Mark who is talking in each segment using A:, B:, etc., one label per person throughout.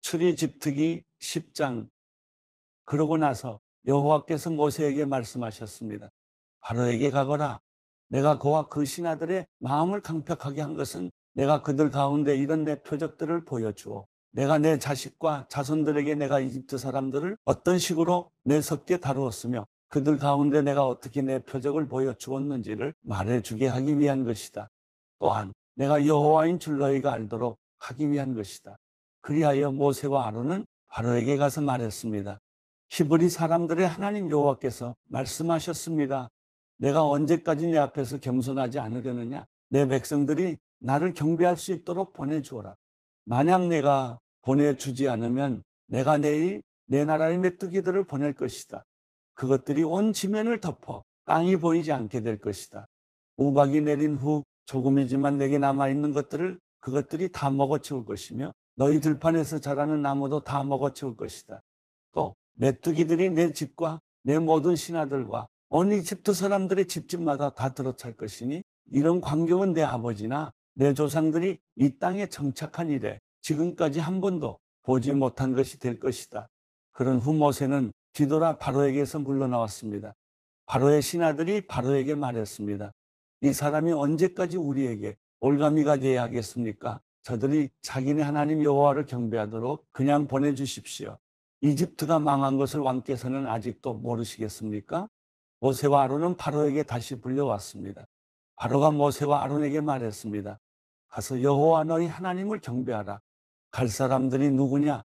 A: 출리 집특이 10장 그러고 나서 여호와께서 모세에게 말씀하셨습니다. 바로에게 가거라. 내가 그와 그 신하들의 마음을 강퍅하게 한 것은 내가 그들 가운데 이런 내 표적들을 보여주어 내가 내 자식과 자손들에게 내가 이집트 사람들을 어떤 식으로 내 섭게 다루었으며 그들 가운데 내가 어떻게 내 표적을 보여주었는지를 말해주게 하기 위한 것이다. 또한 내가 여호와인 줄 너희가 알도록 하기 위한 것이다. 그리하여 모세와 아론은 바로에게 가서 말했습니다. 히브리 사람들의 하나님 여호와께서 말씀하셨습니다. 내가 언제까지 내 앞에서 겸손하지 않으려느냐? 내 백성들이 나를 경배할 수 있도록 보내주어라. 만약 내가 보내주지 않으면 내가 내일 내 나라의 메뚜기들을 보낼 것이다. 그것들이 온 지면을 덮어 땅이 보이지 않게 될 것이다. 우박이 내린 후 조금이지만 내게 남아있는 것들을 그것들이 다 먹어치울 것이며 너희 들판에서 자라는 나무도 다 먹어치울 것이다. 또 메뚜기들이 내 집과 내 모든 신하들과 온 이집트 사람들의 집집마다 다 들어찰 것이니 이런 광경은 내 아버지나 내 조상들이 이 땅에 정착한 이래 지금까지 한 번도 보지 못한 것이 될 것이다. 그런 후 모세는 뒤돌아 바로에게서 물러나왔습니다. 바로의 신하들이 바로에게 말했습니다. 이 사람이 언제까지 우리에게 올가미가 되어야 하겠습니까? 저들이 자기네 하나님 여호와를 경배하도록 그냥 보내주십시오. 이집트가 망한 것을 왕께서는 아직도 모르시겠습니까? 모세와 아론은 바로에게 다시 불려왔습니다. 바로가 모세와 아론에게 말했습니다. 가서 여호와 너희 하나님을 경배하라. 갈 사람들이 누구냐?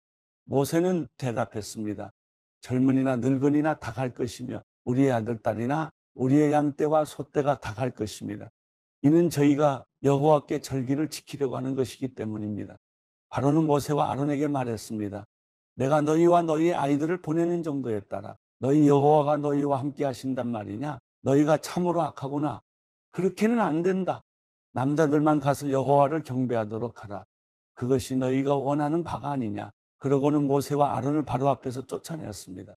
A: 모세는 대답했습니다. 젊은이나 늙은이나 다 갈 것이며 우리의 아들 딸이나 우리의 양떼와 소떼가 다 갈 것입니다. 이는 저희가 여호와께 절기를 지키려고 하는 것이기 때문입니다. 바로는 모세와 아론에게 말했습니다. 내가 너희와 너희 의 아이들을 보내는 정도에 따라 너희 여호와가 너희와 함께 하신단 말이냐? 너희가 참으로 악하구나. 그렇게는 안 된다. 남자들만 가서 여호와를 경배하도록 하라. 그것이 너희가 원하는 바가 아니냐. 그러고는 모세와 아론을 바로 앞에서 쫓아냈습니다.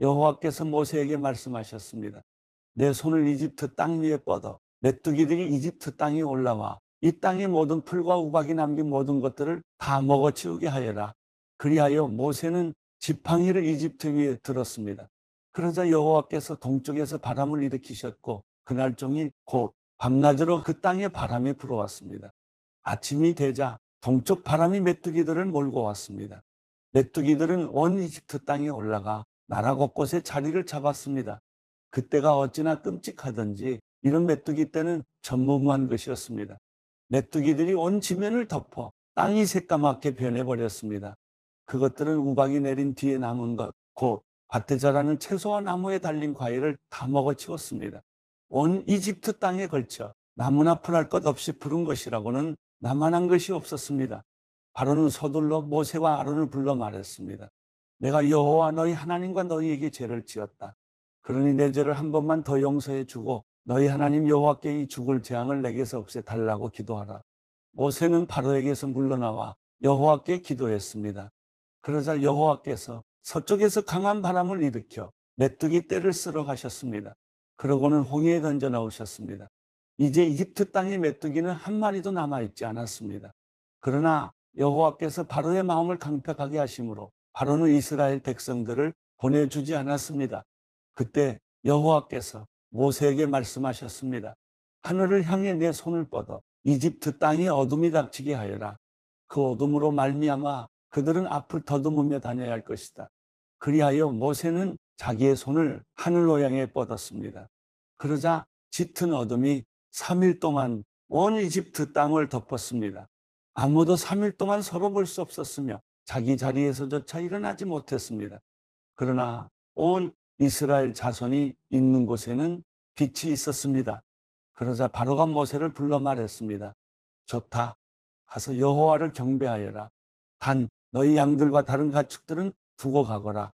A: 여호와께서 모세에게 말씀하셨습니다. 내 손을 이집트 땅 위에 뻗어 메뚜기들이 이집트 땅에 올라와 이 땅의 모든 풀과 우박이 남긴 모든 것들을 다 먹어치우게 하여라. 그리하여 모세는 지팡이를 이집트 위에 들었습니다. 그러자 여호와께서 동쪽에서 바람을 일으키셨고 그날 종일 곧 밤낮으로 그 땅에 바람이 불어왔습니다. 아침이 되자 동쪽 바람이 메뚜기들을 몰고 왔습니다. 메뚜기들은 원 이집트 땅에 올라가 나라 곳곳에 자리를 잡았습니다. 그때가 어찌나 끔찍하던지 이런 메뚜기 떼는 전무한 것이었습니다. 메뚜기들이 온 지면을 덮어 땅이 새까맣게 변해버렸습니다. 그것들은 우박이 내린 뒤에 남은 것, 곧 밭에 자라는 채소와 나무에 달린 과일을 다 먹어치웠습니다. 온 이집트 땅에 걸쳐 나무나 풀할 것 없이 부른 것이라고는 나만한 것이 없었습니다. 바로는 서둘러 모세와 아론을 불러 말했습니다. 내가 여호와 너희 하나님과 너희에게 죄를 지었다. 그러니 내 죄를 한 번만 더 용서해 주고 너희 하나님 여호와께 이 죽을 재앙을 내게서 없애달라고 기도하라. 모세는 바로에게서 물러나와 여호와께 기도했습니다. 그러자 여호와께서 서쪽에서 강한 바람을 일으켜 메뚜기 떼를 쓸어 가셨습니다. 그러고는 홍해에 던져 나오셨습니다. 이제 이집트 땅의 메뚜기는 한 마리도 남아있지 않았습니다. 그러나 여호와께서 바로의 마음을 강팍하게 하심으로 바로는 이스라엘 백성들을 보내주지 않았습니다. 그때 여호와께서 모세에게 말씀하셨습니다. 하늘을 향해 내 손을 뻗어 이집트 땅에 어둠이 닥치게 하여라. 그 어둠으로 말미암아 그들은 앞을 더듬으며 다녀야 할 것이다. 그리하여 모세는 자기의 손을 하늘로 향해 뻗었습니다. 그러자 짙은 어둠이 3일 동안 온 이집트 땅을 덮었습니다. 아무도 3일 동안 서로 볼 수 없었으며 자기 자리에서조차 일어나지 못했습니다. 그러나 온 이스라엘 자손이 있는 곳에는 빛이 있었습니다. 그러자 바로가 모세를 불러 말했습니다. 좋다. 가서 여호와를 경배하여라. 단 너희 양들과 다른 가축들은 두고 가거라.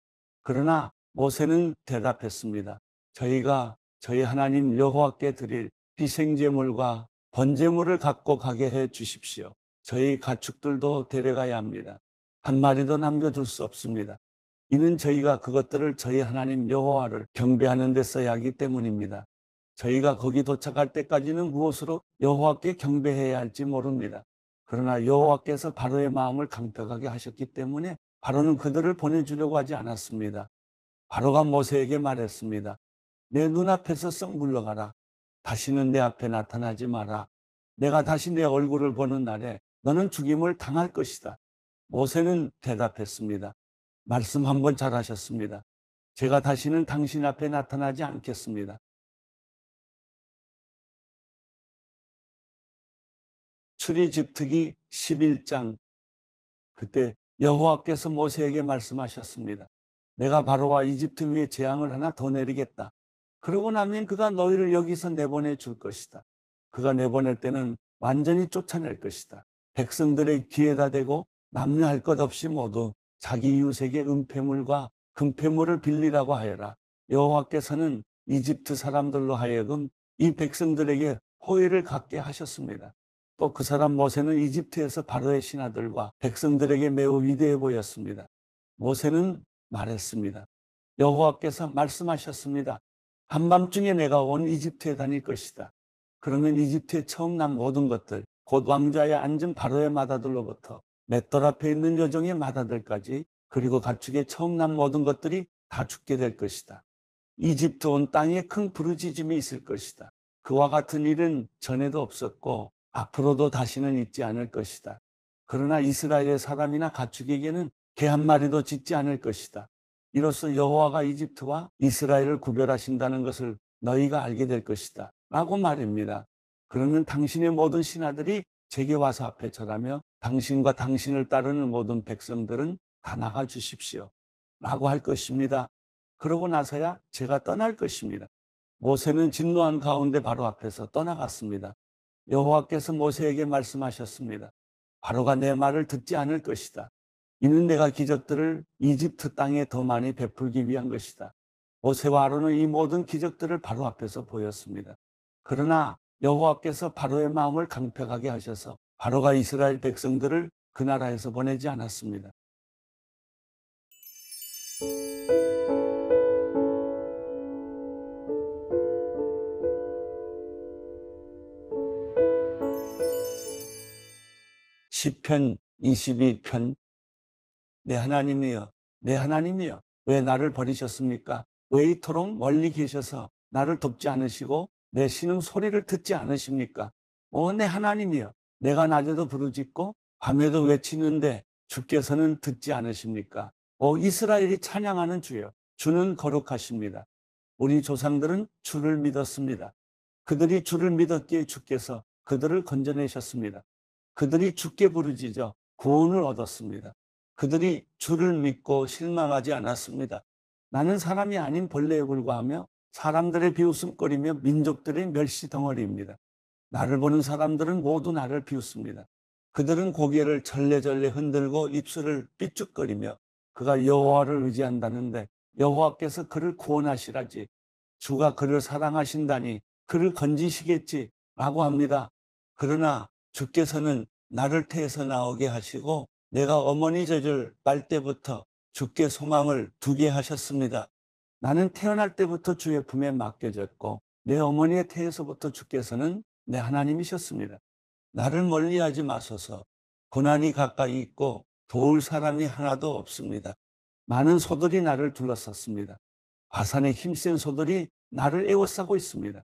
A: 그러나 모세는 대답했습니다. 저희가 저희 하나님 여호와께 드릴 희생제물과 번제물을 갖고 가게 해 주십시오. 저희 가축들도 데려가야 합니다. 한 마리도 남겨둘 수 없습니다. 이는 저희가 그것들을 저희 하나님 여호와를 경배하는 데 써야 하기 때문입니다. 저희가 거기 도착할 때까지는 무엇으로 여호와께 경배해야 할지 모릅니다. 그러나 여호와께서 바로의 마음을 강백하게 하셨기 때문에 바로는 그들을 보내주려고 하지 않았습니다. 바로가 모세에게 말했습니다. 내 눈앞에서 썩 물러가라. 다시는 내 앞에 나타나지 마라. 내가 다시 내 얼굴을 보는 날에 너는 죽임을 당할 것이다. 모세는 대답했습니다. 말씀 한번잘 하셨습니다. 제가 다시는 당신 앞에 나타나지 않겠습니다. 출애집특이 11장 그때 여호와께서 모세에게 말씀하셨습니다. 내가 바로와 이집트 위에 재앙을 하나 더 내리겠다. 그러고 나면 그가 너희를 여기서 내보내 줄 것이다. 그가 내보낼 때는 완전히 쫓아낼 것이다. 백성들의 귀에다 대고 남녀할 것 없이 모두 자기 이웃에게 은폐물과 금폐물을 빌리라고 하여라. 여호와께서는 이집트 사람들로 하여금 이 백성들에게 호의를 갖게 하셨습니다. 또 그 사람 모세는 이집트에서 바로의 신하들과 백성들에게 매우 위대해 보였습니다. 모세는 말했습니다. 여호와께서 말씀하셨습니다. 한밤중에 내가 온 이집트에 다닐 것이다. 그러면 이집트에 처음 난 모든 것들, 곧 왕좌에 앉은 바로의 마다들로부터 맷돌 앞에 있는 여종의 마다들까지 그리고 가축의 처음 난 모든 것들이 다 죽게 될 것이다. 이집트 온 땅에 큰 부르짖음이 있을 것이다. 그와 같은 일은 전에도 없었고 앞으로도 다시는 있지 않을 것이다. 그러나 이스라엘의 사람이나 가축에게는 개 한 마리도 짖지 않을 것이다. 이로써 여호와가 이집트와 이스라엘을 구별하신다는 것을 너희가 알게 될 것이다. 라고 말입니다. 그러면 당신의 모든 신하들이 제게 와서 앞에 절하며 당신과 당신을 따르는 모든 백성들은 다 나가 주십시오. 라고 할 것입니다. 그러고 나서야 제가 떠날 것입니다. 모세는 진노한 가운데 바로 앞에서 떠나갔습니다. 여호와께서 모세에게 말씀하셨습니다. 바로가 내 말을 듣지 않을 것이다. 이는 내가 기적들을 이집트 땅에 더 많이 베풀기 위한 것이다. 모세와 아론은 이 모든 기적들을 바로 앞에서 보였습니다. 그러나 여호와께서 바로의 마음을 강팍하게 하셔서 바로가 이스라엘 백성들을 그 나라에서 보내지 않았습니다. 시편 22편 내 하나님이여 내 하나님이여 왜 나를 버리셨습니까? 왜 이토록 멀리 계셔서 나를 돕지 않으시고 내 신음 소리를 듣지 않으십니까? 오내 하나님이여 내가 낮에도 부르짖고 밤에도 음. 외치는데 주께서는 듣지 않으십니까? 오 이스라엘이 찬양하는 주여 주는 거룩하십니다. 우리 조상들은 주를 믿었습니다. 그들이 주를 믿었기에 주께서 그들을 건져내셨습니다. 그들이 주께 부르짖어 구원을 얻었습니다. 그들이 주를 믿고 실망하지 않았습니다. 나는 사람이 아닌 벌레에 불과하며 사람들의 비웃음거리며 민족들의 멸시 덩어리입니다. 나를 보는 사람들은 모두 나를 비웃습니다. 그들은 고개를 절레절레 흔들고 입술을 삐죽거리며 그가 여호와를 의지한다는데 여호와께서 그를 구원하시라지 주가 그를 사랑하신다니 그를 건지시겠지 라고 합니다. 그러나 주께서는 나를 태에서 나오게 하시고 내가 어머니 젖을 빨 때부터 주께 소망을 두게 하셨습니다. 나는 태어날 때부터 주의 품에 맡겨졌고 내 어머니의 태에서부터 주께서는 내 하나님이셨습니다. 나를 멀리하지 마소서. 고난이 가까이 있고 도울 사람이 하나도 없습니다. 많은 소들이 나를 둘러쌌습니다. 화산의 힘센 소들이 나를 애워싸고 있습니다.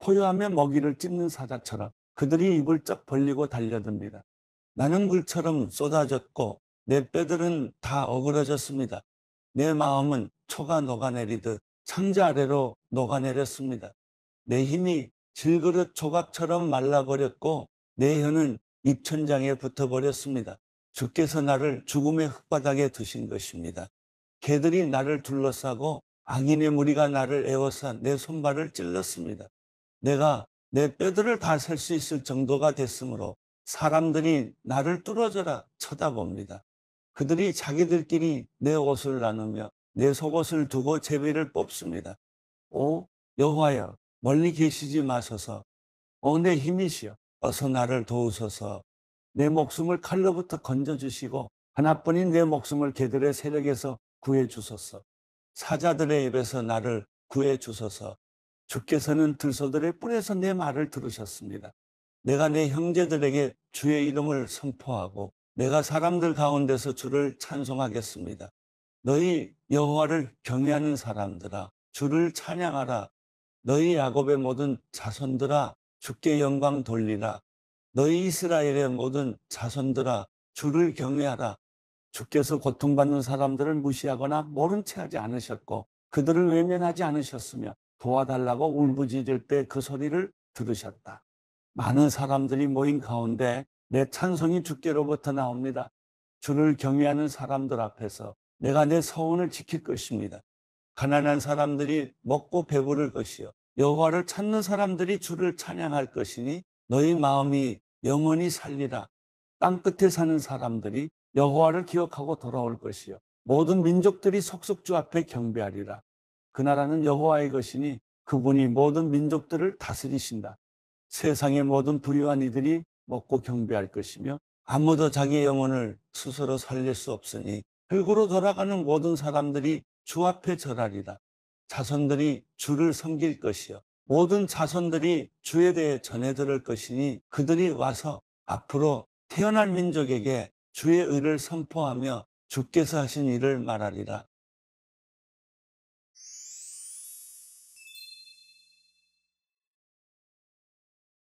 A: 포효하며 먹이를 찝는 사자처럼 그들이 입을 쩍 벌리고 달려듭니다. 나는 물처럼 쏟아졌고 내 뼈들은 다 어그러졌습니다. 내 마음은 초가 녹아내리듯 창자 아래로 녹아내렸습니다. 내 힘이 질그릇 조각처럼 말라버렸고 내 혀는 입천장에 붙어버렸습니다. 주께서 나를 죽음의 흙바닥에 두신 것입니다. 개들이 나를 둘러싸고 악인의 무리가 나를 애워싸 내 손발을 찔렀습니다. 내가 내 뼈들을 다 셀 수 있을 정도가 됐으므로 사람들이 나를 뚫어져라 쳐다봅니다. 그들이 자기들끼리 내 옷을 나누며 내 속옷을 두고 제비를 뽑습니다. 오 여호와여 멀리 계시지 마소서. 어, 내 힘이시여. 어서 나를 도우소서. 내 목숨을 칼로부터 건져주시고 하나뿐인 내 목숨을 개들의 세력에서 구해주소서. 사자들의 입에서 나를 구해주소서. 주께서는 들소들의 뿔에서 내 말을 들으셨습니다. 내가 내 형제들에게 주의 이름을 선포하고 내가 사람들 가운데서 주를 찬송하겠습니다. 너희 여호와를 경외하는 사람들아 주를 찬양하라 너희 야곱의 모든 자손들아 주께 영광 돌리라. 너희 이스라엘의 모든 자손들아 주를 경외하라. 주께서 고통받는 사람들을 무시하거나 모른 체 하지 않으셨고 그들을 외면하지 않으셨으며 도와달라고 울부짖을 때 그 소리를 들으셨다. 많은 사람들이 모인 가운데 내 찬송이 주께로부터 나옵니다. 주를 경외하는 사람들 앞에서 내가 내 서원을 지킬 것입니다. 가난한 사람들이 먹고 배부를 것이요. 여호와를 찾는 사람들이 주를 찬양할 것이니 너희 마음이 영원히 살리라. 땅끝에 사는 사람들이 여호와를 기억하고 돌아올 것이요. 모든 민족들이 속속주 앞에 경배하리라. 그 나라는 여호와의 것이니 그분이 모든 민족들을 다스리신다. 세상의 모든 불의한 이들이 먹고 경배할 것이며 아무도 자기 영혼을 스스로 살릴 수 없으니 흙으로 돌아가는 모든 사람들이 주 앞에 절하리라. 자손들이 주를 섬길 것이요. 모든 자손들이 주에 대해 전해 들을 것이니 그들이 와서 앞으로 태어날 민족에게 주의 의를 선포하며 주께서 하신 일을 말하리라.